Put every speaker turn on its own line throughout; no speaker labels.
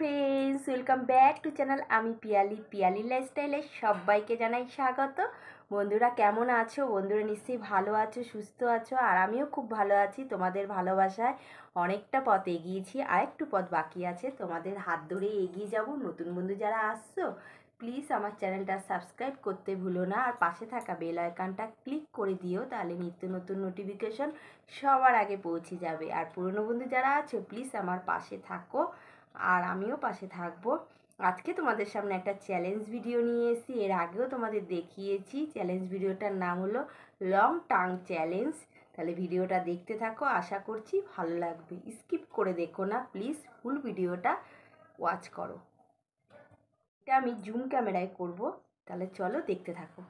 friends welcome back to channel আমি পিয়ালি পিয়ালি লাইফস্টাইলে সবাইকে জানাই স্বাগত বন্ধুরা কেমন আছো বন্ধুরা নিশ্চয়ই ভালো আছো সুস্থ আছো আর আমিও খুব ভালো আছি তোমাদের ভালোবাসায় অনেকটা পথ এগিয়েছি আর একটু পথ বাকি আছে তোমাদের হাত ধরে এগিয়ে যাব নতুন বন্ধু যারা আসছো প্লিজ আমার চ্যানেলটা সাবস্ক্রাইব করতে ভুলো না আর পাশে থাকা বেল আইকনটা ক্লিক করে দিও তাহলে নিত্য নতুন নোটিফিকেশন সবার আগে পৌঁছে যাবে আর পুরনো বন্ধু যারা আছো প্লিজ আমার পাশে থাকো আর আমিও পাশে থাকবো আজকে তোমাদের সামনে একটা চ্যালেঞ্জ ভিডিও নিয়ে এসেছি এর আগেও তোমাদের দেখিয়েছি চ্যালেঞ্জ ভিডিওটার নাম হলো লং টাং চ্যালেঞ্জ তাহলে ভিডিওটা দেখতে থাকো আশা করছি ভালো লাগবে স্কিপ করে দেখো না প্লিজ ফুল ভিডিওটা ওয়াচ করো এটা আমি জুম ক্যামেরায় করব তাহলে চলো দেখতে থাকো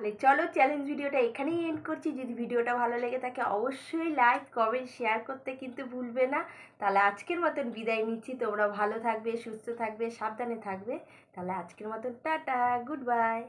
তাহলে চলো চ্যালেঞ্জ ভিডিওটা এখানেই এন্ড করছি যদি ভিডিওটা ভালো লেগে থাকে অবশ্যই লাইক কমেন্ট শেয়ার করতে কিন্তু ভুলবে না তাহলে আজকের মতন বিদায় নিচ্ছি তোমরা ভালো থাকবে সুস্থ থাকবে সাবধানে থাকবে তাহলে আজকের মতন টাটা গুড বাই